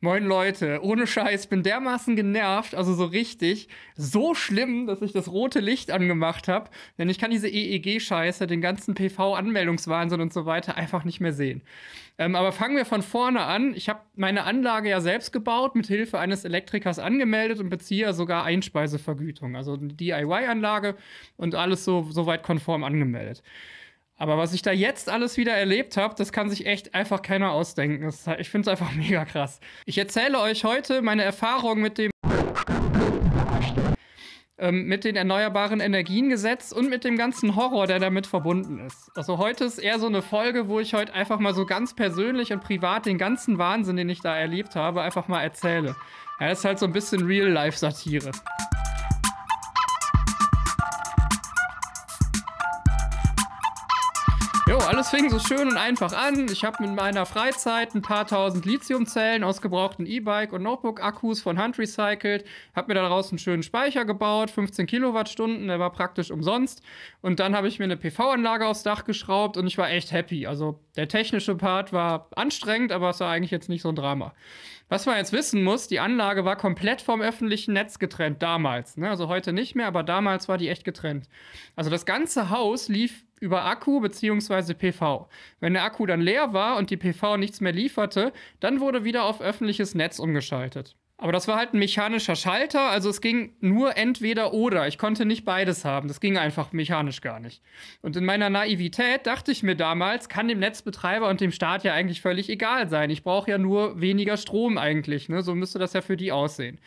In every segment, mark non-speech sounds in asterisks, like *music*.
Moin Leute, ohne Scheiß, bin dermaßen genervt, also so richtig, so schlimm, dass ich das rote Licht angemacht habe, denn ich kann diese EEG-Scheiße, den ganzen PV-Anmeldungswahnsinn und so weiter einfach nicht mehr sehen. Ähm, aber fangen wir von vorne an. Ich habe meine Anlage ja selbst gebaut, mit Hilfe eines Elektrikers angemeldet und beziehe sogar Einspeisevergütung, also eine DIY-Anlage und alles so soweit konform angemeldet. Aber was ich da jetzt alles wieder erlebt habe, das kann sich echt einfach keiner ausdenken. Das, halt, ich finde es einfach *laughs* mega krass. Ich erzähle euch heute meine Erfahrung mit dem ähm, mit den erneuerbaren Energiengesetz und mit dem ganzen Horror, der damit verbunden ist. Also heute ist eher so eine Folge, wo ich heute einfach mal so ganz persönlich und privat den ganzen Wahnsinn, den ich da erlebt habe, einfach mal erzähle. Ja, das ist halt so ein bisschen Real-Life-Satire. Jo, alles fing so schön und einfach an. Ich habe mit meiner Freizeit ein paar tausend Lithiumzellen aus gebrauchten E-Bike und Notebook-Akkus von Hunt recycelt, habe mir daraus einen schönen Speicher gebaut, 15 Kilowattstunden, der war praktisch umsonst. Und dann habe ich mir eine PV-Anlage aufs Dach geschraubt und ich war echt happy. Also der technische Part war anstrengend, aber es war eigentlich jetzt nicht so ein Drama. Was man jetzt wissen muss, die Anlage war komplett vom öffentlichen Netz getrennt damals. Ne? Also heute nicht mehr, aber damals war die echt getrennt. Also das ganze Haus lief über Akku bzw. PV. Wenn der Akku dann leer war und die PV nichts mehr lieferte, dann wurde wieder auf öffentliches Netz umgeschaltet. Aber das war halt ein mechanischer Schalter, also es ging nur entweder oder. Ich konnte nicht beides haben. Das ging einfach mechanisch gar nicht. Und in meiner Naivität dachte ich mir damals, kann dem Netzbetreiber und dem Staat ja eigentlich völlig egal sein. Ich brauche ja nur weniger Strom eigentlich. Ne? So müsste das ja für die aussehen.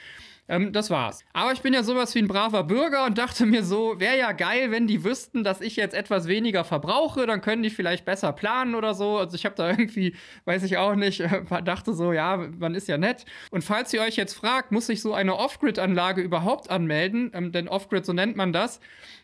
Ähm, das war's. Aber ich bin ja sowas wie ein braver Bürger und dachte mir so, wäre ja geil, wenn die wüssten, dass ich jetzt etwas weniger verbrauche, dann können die vielleicht besser planen oder so. Also ich habe da irgendwie, weiß ich auch nicht, *laughs* dachte so, ja, man ist ja nett. Und falls ihr euch jetzt fragt, muss ich so eine Off-Grid-Anlage überhaupt anmelden? Ähm, denn Off-Grid, so nennt man das.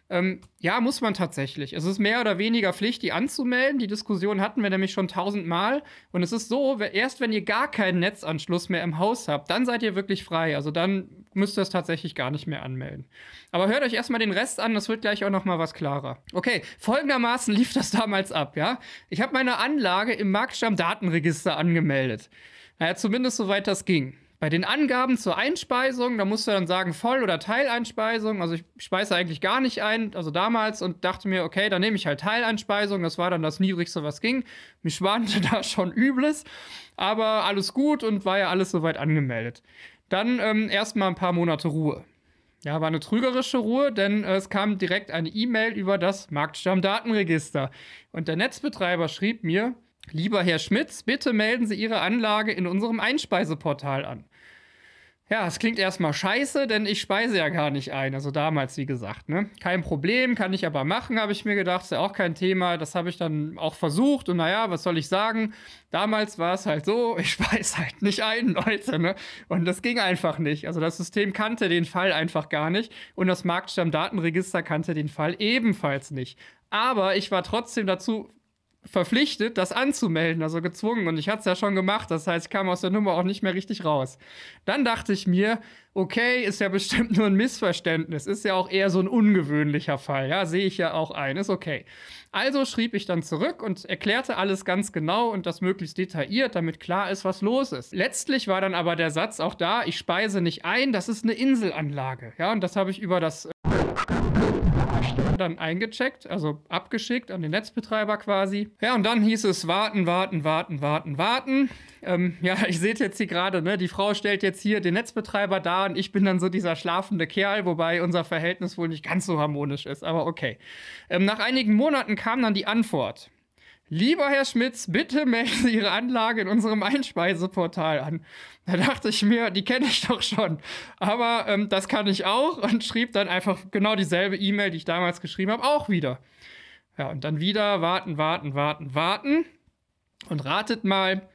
Ähm, ja, muss man tatsächlich. Es ist mehr oder weniger Pflicht, die anzumelden. Die Diskussion hatten wir nämlich schon tausendmal. Und es ist so, erst wenn ihr gar keinen Netzanschluss mehr im Haus habt, dann seid ihr wirklich frei. Also dann müsst ihr es tatsächlich gar nicht mehr anmelden. Aber hört euch erstmal den Rest an, das wird gleich auch nochmal was klarer. Okay, folgendermaßen *laughs* lief das damals ab, ja. Ich habe meine Anlage im Marktstamm Datenregister angemeldet. Naja, zumindest soweit das ging. Bei den Angaben zur Einspeisung, da musst du dann sagen Voll- oder Teileinspeisung. Also ich speise eigentlich gar nicht ein, also damals und dachte mir, okay, dann nehme ich halt Teileinspeisung. Das war dann das Niedrigste, was ging. Mich warnte *laughs* da schon Übles, aber alles gut und war ja alles soweit angemeldet. Dann ähm, erstmal ein paar Monate Ruhe. Ja, war eine trügerische Ruhe, denn äh, es kam direkt eine E-Mail über das Marktstammdatenregister. Und der Netzbetreiber schrieb mir, Lieber Herr Schmitz, bitte melden Sie Ihre Anlage in unserem Einspeiseportal an. Ja, es klingt erstmal scheiße, denn ich speise ja gar nicht ein. Also damals, wie gesagt, ne? Kein Problem, kann ich aber machen, habe ich mir gedacht. Ist ja auch kein Thema. Das habe ich dann auch versucht. Und naja, was soll ich sagen? Damals war es halt so, *laughs* ich speise halt nicht ein, Leute, ne? Und das ging einfach nicht. Also das System kannte den Fall einfach gar nicht. Und das Marktstammdatenregister kannte den Fall ebenfalls nicht. Aber ich war trotzdem dazu verpflichtet, das anzumelden, also gezwungen. Und ich hatte es ja schon gemacht, das heißt, ich kam aus der Nummer auch nicht mehr richtig raus. Dann dachte ich mir, okay, ist ja bestimmt nur ein Missverständnis, ist ja auch eher so ein ungewöhnlicher Fall, ja, sehe ich ja auch ein, ist okay. Also schrieb ich dann zurück und erklärte alles ganz genau und das möglichst detailliert, damit klar ist, was los ist. Letztlich war dann aber der Satz auch da, ich speise nicht ein, das ist eine Inselanlage, ja, und das habe ich über das dann eingecheckt, also abgeschickt an den Netzbetreiber quasi. Ja, und dann hieß es warten, warten, warten, warten, warten. Ähm, ja, *laughs* ich sehe jetzt hier gerade, ne, die Frau stellt jetzt hier den Netzbetreiber dar und ich bin dann so dieser schlafende Kerl, wobei unser Verhältnis wohl nicht ganz so harmonisch ist, aber okay. Ähm, nach einigen Monaten kam dann die Antwort. Lieber Herr Schmitz, bitte melden Sie Ihre Anlage in unserem Einspeiseportal an. Da dachte ich mir, die kenne ich doch schon. Aber ähm, das kann ich auch und schrieb dann einfach genau dieselbe E-Mail, die ich damals geschrieben habe, auch wieder. Ja, und dann wieder warten, warten, warten, warten. Und ratet mal,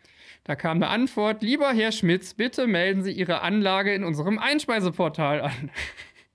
da kam eine Antwort, lieber Herr Schmitz, bitte melden Sie Ihre Anlage in unserem Einspeiseportal an.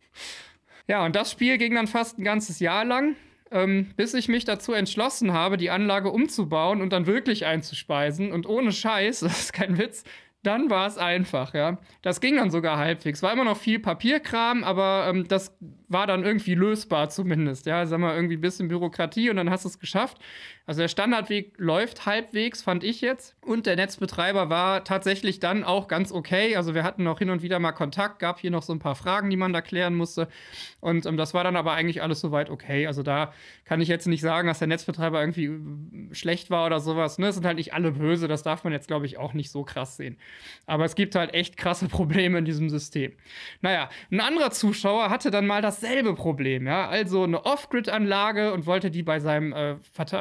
*laughs* ja, und das Spiel ging dann fast ein ganzes Jahr lang ähm, bis ich mich dazu entschlossen habe, die Anlage umzubauen und dann wirklich einzuspeisen. Und ohne Scheiß, *laughs* das ist kein Witz, dann war es einfach, ja. Das ging dann sogar halbwegs. War immer noch viel Papierkram, aber ähm, das war dann irgendwie lösbar zumindest. Ja, sag mal, irgendwie ein bisschen Bürokratie und dann hast du es geschafft. Also der Standardweg läuft halbwegs, fand ich jetzt. Und der Netzbetreiber war tatsächlich dann auch ganz okay. Also wir hatten noch hin und wieder mal Kontakt, gab hier noch so ein paar Fragen, die man da klären musste. Und ähm, das war dann aber eigentlich alles soweit okay. Also da kann ich jetzt nicht sagen, dass der Netzbetreiber irgendwie äh, schlecht war oder sowas. Ne? Es sind halt nicht alle böse, das darf man jetzt, glaube ich, auch nicht so krass sehen. Aber es gibt halt echt krasse *laughs* Probleme in diesem System. Naja, ein anderer Zuschauer hatte dann mal das dasselbe Problem. Ja? Also eine Off-Grid-Anlage und wollte die bei seinem, äh,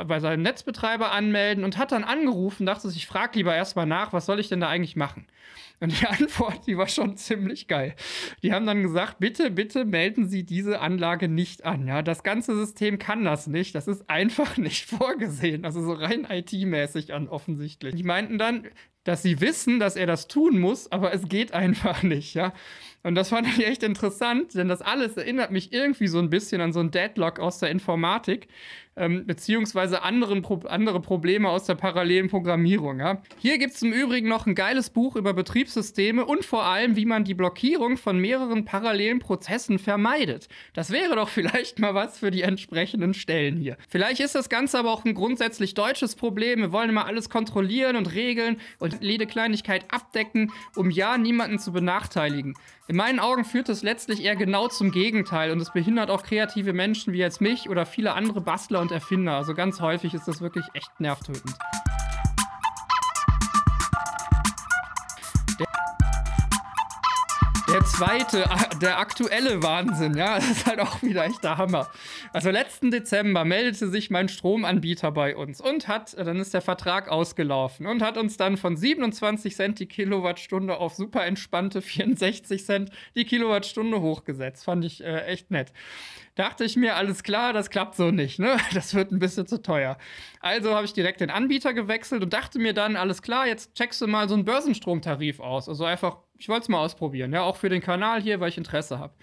bei seinem Netzbetreiber anmelden und hat dann angerufen, dachte sich, ich frage lieber erstmal nach, was soll ich denn da eigentlich machen? Und die *laughs* Antwort, die war schon ziemlich geil. Die haben dann gesagt, bitte, bitte melden Sie diese Anlage nicht an. Ja, das ganze System kann das nicht. Das ist einfach nicht *laughs* vorgesehen. Also so rein IT-mäßig an offensichtlich. Die meinten dann, dass sie wissen, dass er das tun muss, aber es geht einfach *laughs* nicht, ja. Und das fand ich echt interessant, denn das alles erinnert mich irgendwie so ein bisschen an so einen Deadlock aus der Informatik, ähm, beziehungsweise anderen Pro andere Probleme aus der parallelen Programmierung. Ja? Hier gibt es im Übrigen noch ein geiles Buch über Betriebssysteme und vor allem, wie man die Blockierung von mehreren parallelen Prozessen vermeidet. Das wäre doch *laughs* vielleicht mal was für die entsprechenden Stellen hier. Vielleicht ist das Ganze aber auch ein grundsätzlich deutsches Problem. Wir wollen immer alles kontrollieren und regeln und jede Kleinigkeit abdecken, um ja niemanden zu benachteiligen. In meinen Augen führt es letztlich eher genau zum Gegenteil und es behindert auch kreative Menschen wie jetzt mich oder viele andere Bastler und und Erfinder. Also ganz häufig ist das wirklich echt nervtötend. Der, zweite, ah, der aktuelle Wahnsinn, ja, *laughs* das ist halt auch wieder echt der Hammer. Also letzten Dezember meldete sich mein Stromanbieter bei uns und hat, äh, dann ist der Vertrag ausgelaufen und hat uns dann von 27 Cent die Kilowattstunde auf super entspannte 64 Cent die Kilowattstunde hochgesetzt. Fand ich äh, echt nett dachte ich mir, alles klar, das klappt so nicht, ne? *laughs* Das wird ein bisschen zu teuer. Also habe ich direkt den Anbieter gewechselt und dachte mir dann, alles klar, jetzt checkst du mal so einen Börsenstromtarif aus. Also einfach, ich wollte es mal ausprobieren, ja, auch für den Kanal hier, weil ich Interesse habe.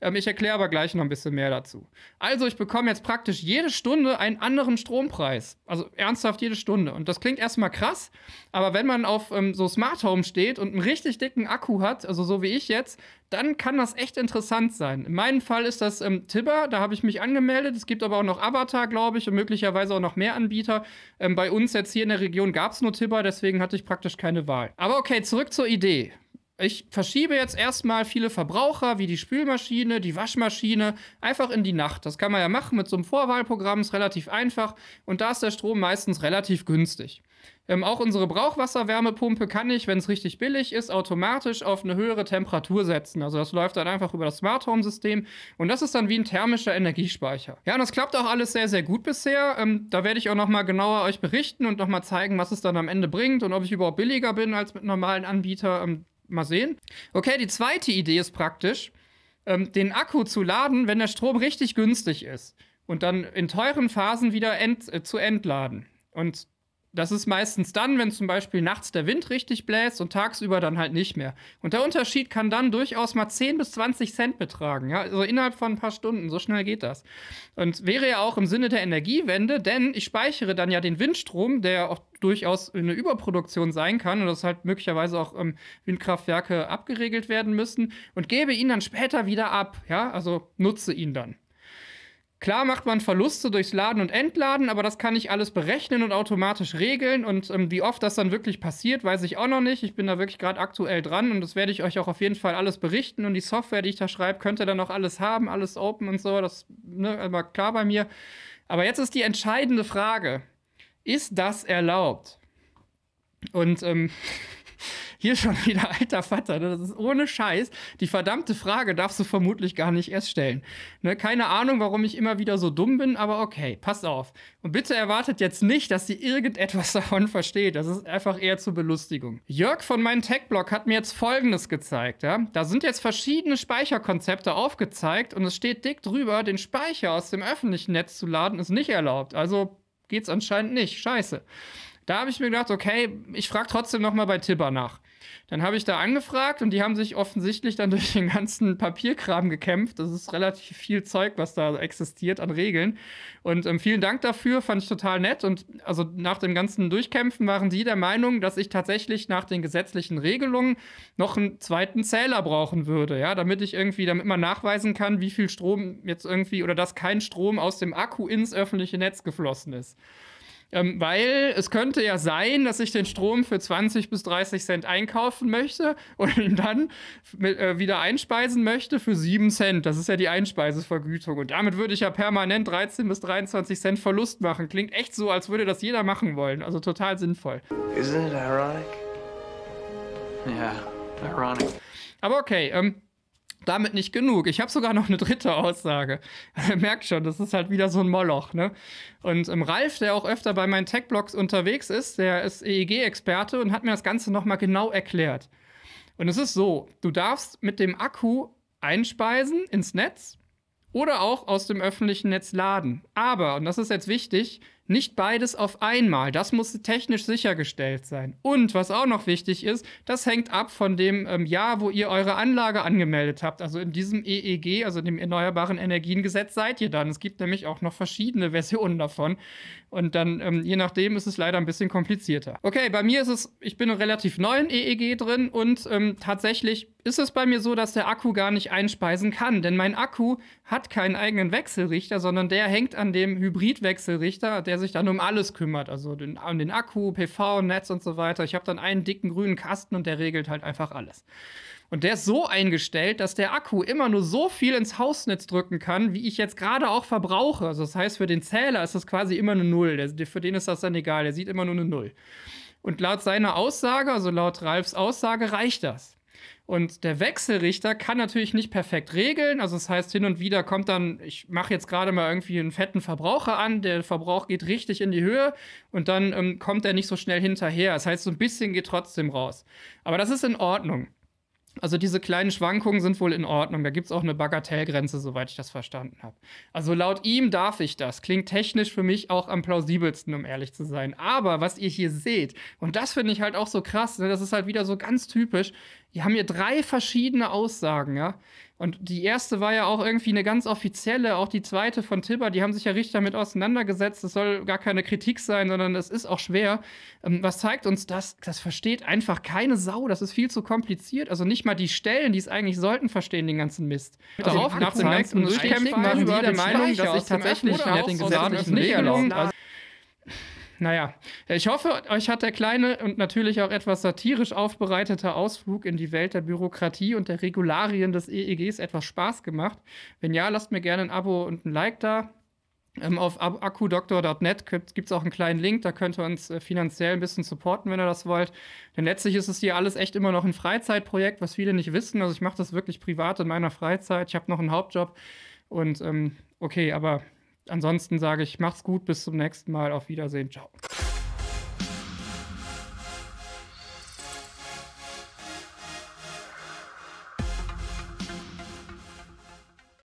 Ähm, ich erkläre aber gleich noch ein bisschen mehr dazu. Also, ich bekomme jetzt praktisch jede Stunde einen anderen Strompreis. Also ernsthaft jede Stunde. Und das klingt erstmal krass, aber wenn man auf ähm, so Smart Home steht und einen richtig dicken Akku hat, also so wie ich jetzt, dann kann das echt interessant sein. In meinem Fall ist das ähm, Tibber, da habe ich mich angemeldet. Es gibt aber auch noch Avatar, glaube ich, und möglicherweise auch noch mehr Anbieter. Ähm, bei uns jetzt hier in der Region gab es nur Tibber, deswegen hatte ich praktisch keine Wahl. Aber okay, zurück zur Idee. Ich verschiebe jetzt erstmal viele Verbraucher, wie die Spülmaschine, die Waschmaschine, einfach in die Nacht. Das kann man ja machen mit so einem Vorwahlprogramm, ist relativ einfach und da ist der Strom meistens relativ günstig. Ähm, auch unsere Brauchwasserwärmepumpe kann ich, wenn es richtig billig ist, automatisch auf eine höhere Temperatur setzen. Also das läuft dann einfach über das Smart Home System und das ist dann wie ein thermischer Energiespeicher. Ja, und das klappt auch alles sehr, sehr gut bisher. Ähm, da werde ich auch nochmal genauer euch berichten und nochmal zeigen, was es dann am Ende bringt und ob ich überhaupt billiger bin als mit normalen Anbietern. Ähm, mal sehen. Okay, die zweite Idee ist praktisch, ähm, den Akku zu laden, wenn der Strom richtig günstig ist und dann in teuren Phasen wieder end, äh, zu entladen. Und das ist meistens dann, wenn zum Beispiel nachts der Wind richtig bläst und tagsüber dann halt nicht mehr. Und der Unterschied kann dann durchaus mal 10 bis 20 Cent betragen. Ja? Also innerhalb von ein paar Stunden, so schnell geht das. Und wäre ja auch im Sinne der Energiewende, denn ich speichere dann ja den Windstrom, der auch durchaus eine Überproduktion sein kann und das halt möglicherweise auch ähm, Windkraftwerke abgeregelt werden müssen und gebe ihn dann später wieder ab. Ja? Also nutze ihn dann. Klar macht man Verluste durchs Laden und Entladen, aber das kann ich alles berechnen und automatisch regeln. Und ähm, wie oft das dann wirklich passiert, weiß ich auch noch nicht. Ich bin da wirklich gerade aktuell dran und das werde ich euch auch auf jeden Fall alles berichten. Und die Software, die ich da schreibe, könnte dann auch alles haben, alles open und so. Das ne, war klar bei mir. Aber jetzt ist die entscheidende Frage: Ist das erlaubt? Und ähm, *laughs* Hier schon *laughs* wieder alter Vater. Ne? Das ist ohne Scheiß. Die verdammte Frage darfst du vermutlich gar nicht erst stellen. Ne? Keine Ahnung, warum ich immer wieder so dumm bin, aber okay, pass auf. Und bitte erwartet jetzt nicht, dass sie irgendetwas *laughs* davon versteht. Das ist einfach eher zur Belustigung. Jörg von meinem Tech-Blog hat mir jetzt Folgendes gezeigt. Ja? Da sind jetzt verschiedene Speicherkonzepte aufgezeigt und es steht dick drüber, den Speicher aus dem öffentlichen Netz zu laden, ist nicht erlaubt. Also geht's anscheinend nicht. Scheiße. Da habe ich mir gedacht, okay, ich frage trotzdem nochmal bei Tibber nach. Dann habe ich da angefragt und die haben sich offensichtlich dann durch den ganzen Papierkram gekämpft. Das ist relativ viel Zeug, was da existiert an Regeln. Und ähm, vielen Dank dafür, fand ich total nett. Und also nach dem ganzen Durchkämpfen waren die der Meinung, dass ich tatsächlich nach den gesetzlichen Regelungen noch einen zweiten Zähler brauchen würde, ja, damit ich irgendwie, damit man nachweisen kann, wie viel Strom jetzt irgendwie oder dass kein Strom aus dem Akku ins öffentliche Netz geflossen ist. Ähm, weil es könnte ja sein, dass ich den Strom für 20 bis 30 Cent einkaufen möchte *laughs* und ihn dann mit, äh, wieder einspeisen möchte für 7 Cent. Das ist ja die Einspeisevergütung. Und damit würde ich ja permanent 13 bis 23 Cent Verlust machen. Klingt echt so, als würde das jeder machen wollen. Also total sinnvoll. Isn't it ironic? Yeah, ironic. Aber okay, ähm, damit nicht genug. Ich habe sogar noch eine dritte Aussage. Ihr *laughs* merkt schon, das ist halt wieder so ein Moloch. Ne? Und ähm, Ralf, der auch öfter bei meinen Tech-Blogs unterwegs ist, der ist EEG-Experte und hat mir das Ganze nochmal genau erklärt. Und es ist so, du darfst mit dem Akku einspeisen ins Netz oder auch aus dem öffentlichen Netz laden. Aber, und das ist jetzt wichtig, nicht beides auf einmal. Das muss technisch sichergestellt sein. Und was auch noch wichtig ist, das hängt ab von dem ähm, Jahr, wo ihr eure Anlage angemeldet habt. Also in diesem EEG, also dem Erneuerbaren Energiengesetz, seid ihr dann. Es gibt nämlich auch noch verschiedene *laughs* Versionen davon. Und dann, ähm, je nachdem, ist es leider ein bisschen komplizierter. Okay, bei mir ist es, ich bin relativ neuen EEG drin und ähm, tatsächlich ist es bei mir so, dass der Akku gar nicht einspeisen kann. Denn mein Akku hat keinen eigenen Wechselrichter, sondern der hängt an dem Hybridwechselrichter, der der sich dann um alles kümmert, also den, um den Akku, PV, Netz und so weiter. Ich habe dann einen dicken grünen Kasten und der regelt halt einfach alles. Und der ist so eingestellt, dass der Akku immer nur so viel ins Hausnetz drücken kann, wie ich jetzt gerade auch verbrauche. Also das heißt, für den Zähler ist das quasi immer eine Null. Der, für den ist das dann egal, der sieht immer nur eine Null. Und laut seiner Aussage, also laut Ralfs Aussage, reicht das. Und der Wechselrichter kann natürlich nicht perfekt regeln. Also das heißt, hin und wieder kommt dann, ich mache jetzt gerade mal irgendwie einen fetten Verbraucher an, der Verbrauch geht richtig in die Höhe und dann ähm, kommt er nicht so schnell hinterher. Das heißt, so ein bisschen geht trotzdem raus. Aber das ist in Ordnung. Also diese kleinen Schwankungen sind wohl in Ordnung. Da gibt es auch eine Bagatellgrenze, soweit ich das verstanden habe. Also laut ihm darf ich das. Klingt technisch für mich auch am plausibelsten, um ehrlich zu sein. Aber was ihr hier seht, und das finde ich halt auch so krass, ne, das ist halt wieder so ganz typisch, die haben hier drei verschiedene Aussagen, ja. Und die erste war ja auch irgendwie eine ganz offizielle, auch die zweite von Tibber, die haben sich ja richtig damit auseinandergesetzt. Das soll gar keine Kritik sein, sondern es ist auch schwer. Ähm, was zeigt uns das? Das versteht einfach keine Sau. Das ist viel zu kompliziert. Also nicht mal die Stellen, die es eigentlich sollten, verstehen den ganzen Mist. Also Darauf nach dem nächsten Durchkämpfen waren die der Meinung, dass ich tatsächlich nach den gesetzlichen Regelungen. Also, naja, ich hoffe, euch hat der kleine und natürlich auch etwas satirisch aufbereitete Ausflug in die Welt der Bürokratie und der Regularien des EEGs etwas Spaß gemacht. Wenn ja, lasst mir gerne ein Abo und ein Like da. Ähm, auf akkudoktor.net gibt es auch einen kleinen Link, da könnt ihr uns äh, finanziell ein bisschen supporten, wenn ihr das wollt. Denn letztlich ist es hier alles echt immer noch ein Freizeitprojekt, was viele nicht wissen. Also ich mache das wirklich privat in meiner Freizeit. Ich habe noch einen Hauptjob und ähm, okay, aber Ansonsten sage ich, mach's gut, bis zum nächsten Mal, auf Wiedersehen, ciao.